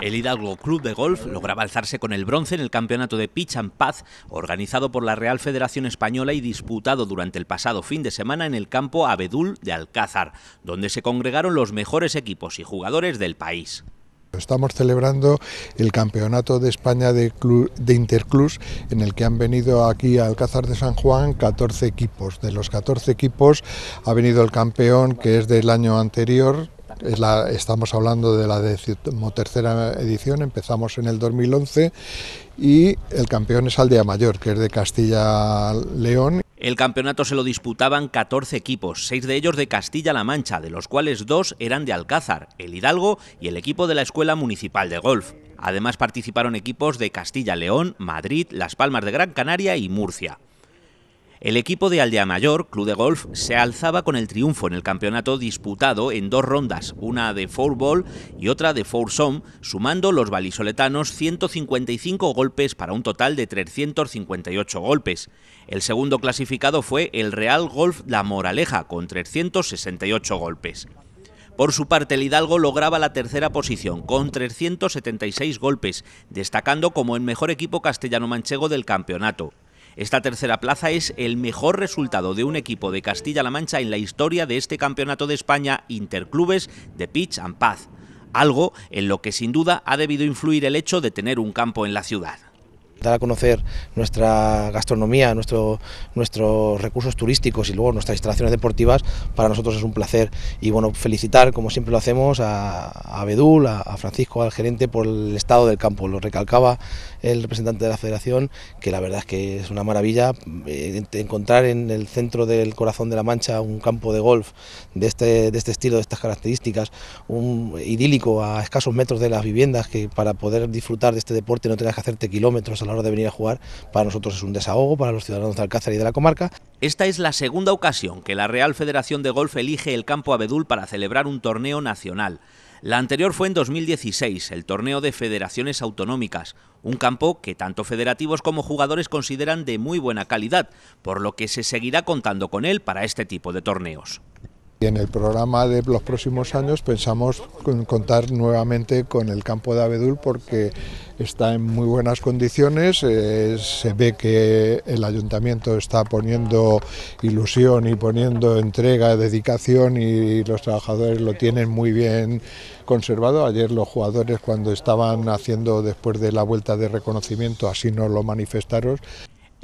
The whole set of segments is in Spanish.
El Hidalgo Club de Golf lograba alzarse con el bronce en el campeonato de Pitch and Paz, organizado por la Real Federación Española y disputado durante el pasado fin de semana en el campo Abedul de Alcázar, donde se congregaron los mejores equipos y jugadores del país. Estamos celebrando el Campeonato de España de, Interclus, en el que han venido aquí a Alcázar de San Juan 14 equipos. De los 14 equipos ha venido el campeón, que es del año anterior, estamos hablando de la decimotercera edición, empezamos en el 2011 y el campeón es Aldea Mayor, que es de Castilla-León. El campeonato se lo disputaban 14 equipos, seis de ellos de Castilla-La Mancha, de los cuales dos eran de Alcázar, el Hidalgo y el equipo de la Escuela Municipal de Golf. Además participaron equipos de Castilla-León, Madrid, Las Palmas de Gran Canaria y Murcia. El equipo de Aldea Mayor, Club de Golf, se alzaba con el triunfo en el campeonato disputado en dos rondas, una de four ball y otra de four some, sumando los valisoletanos 155 golpes para un total de 358 golpes. El segundo clasificado fue el Real Golf La Moraleja con 368 golpes. Por su parte, el Hidalgo lograba la tercera posición con 376 golpes, destacando como el mejor equipo castellano-manchego del campeonato. Esta tercera plaza es el mejor resultado de un equipo de Castilla-La Mancha en la historia de este Campeonato de España Interclubes de Pitch and Paz, algo en lo que sin duda ha debido influir el hecho de tener un campo en la ciudad a conocer nuestra gastronomía, nuestro, nuestros recursos turísticos y luego nuestras instalaciones deportivas, para nosotros es un placer. Y bueno, felicitar, como siempre lo hacemos, a, Bedul, a, Francisco, al gerente, por el estado del campo. Lo recalcaba el representante de la federación, que la verdad es que es una maravilla eh, encontrar en el centro del corazón de la Mancha un campo de golf de este, de este estilo, de estas características, un idílico a escasos metros de las viviendas, que para poder disfrutar de este deporte no tengas que hacerte kilómetros a la venir a jugar, para nosotros es un desahogo, para los ciudadanos de Alcázar y de la comarca. Esta es la segunda ocasión que la Real Federación de Golf elige el campo Abedul para celebrar un torneo nacional. La anterior fue en 2016, el torneo de federaciones autonómicas, un campo que tanto federativos como jugadores consideran de muy buena calidad, por lo que se seguirá contando con él para este tipo de torneos. Y en el programa de los próximos años pensamos contar nuevamente con el campo de Abedul porque está en muy buenas condiciones, eh, se ve que el ayuntamiento está poniendo ilusión y poniendo entrega, dedicación y los trabajadores lo tienen muy bien conservado. Ayer los jugadores cuando estaban haciendo después de la vuelta de reconocimiento así nos lo manifestaron.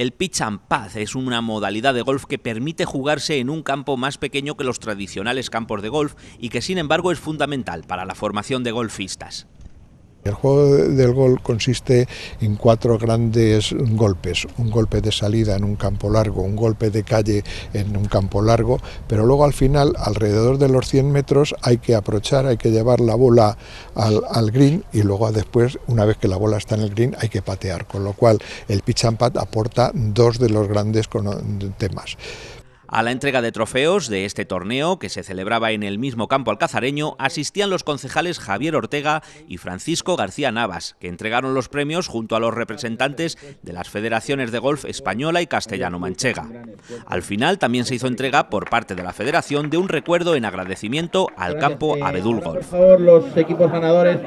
El pitch and path es una modalidad de golf que permite jugarse en un campo más pequeño que los tradicionales campos de golf y que sin embargo es fundamental para la formación de golfistas. El juego del gol consiste en cuatro grandes golpes. Un golpe de salida en un campo largo, un golpe de calle en un campo largo, pero luego al final, alrededor de los 100 metros, hay que aprochar, hay que llevar la bola al, green y luego después, una vez que la bola está en el green, hay que patear. Con lo cual, el pitch and pat aporta dos de los grandes temas. A la entrega de trofeos de este torneo, que se celebraba en el mismo campo alcazareño, asistían los concejales Javier Ortega y Francisco García Navas, que entregaron los premios junto a los representantes de las federaciones de golf española y castellano-manchega. Al final también se hizo entrega por parte de la federación de un recuerdo en agradecimiento al campo eh, Abedul Golf. Por favor, los equipos ganadores,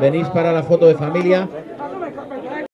venís para la foto de familia.